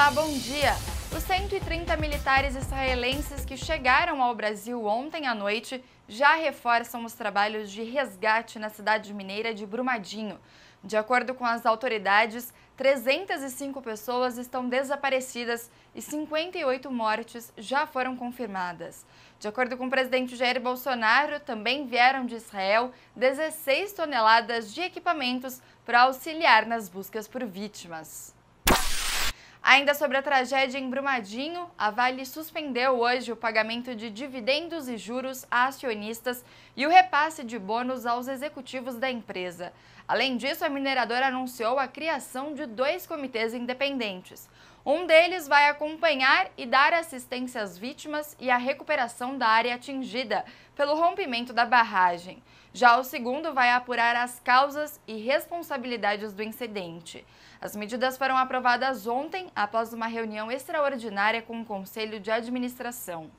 Olá, bom dia! Os 130 militares israelenses que chegaram ao Brasil ontem à noite já reforçam os trabalhos de resgate na cidade mineira de Brumadinho. De acordo com as autoridades, 305 pessoas estão desaparecidas e 58 mortes já foram confirmadas. De acordo com o presidente Jair Bolsonaro, também vieram de Israel 16 toneladas de equipamentos para auxiliar nas buscas por vítimas. Ainda sobre a tragédia em Brumadinho, a Vale suspendeu hoje o pagamento de dividendos e juros a acionistas e o repasse de bônus aos executivos da empresa. Além disso, a mineradora anunciou a criação de dois comitês independentes. Um deles vai acompanhar e dar assistência às vítimas e à recuperação da área atingida pelo rompimento da barragem. Já o segundo vai apurar as causas e responsabilidades do incidente. As medidas foram aprovadas ontem após uma reunião extraordinária com o Conselho de Administração.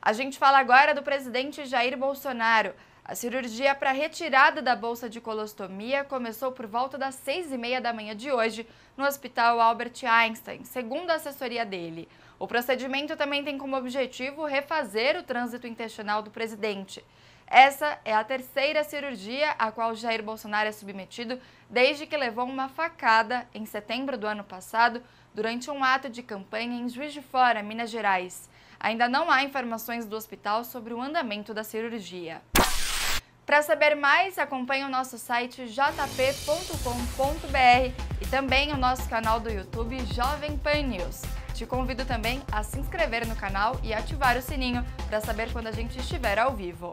A gente fala agora do presidente Jair Bolsonaro. A cirurgia para retirada da bolsa de colostomia começou por volta das 6 e meia da manhã de hoje no Hospital Albert Einstein, segundo a assessoria dele. O procedimento também tem como objetivo refazer o trânsito intestinal do presidente. Essa é a terceira cirurgia a qual Jair Bolsonaro é submetido desde que levou uma facada em setembro do ano passado durante um ato de campanha em Juiz de Fora, Minas Gerais. Ainda não há informações do hospital sobre o andamento da cirurgia. Para saber mais, acompanhe o nosso site jp.com.br e também o nosso canal do YouTube Jovem Pan News. Te convido também a se inscrever no canal e ativar o sininho para saber quando a gente estiver ao vivo.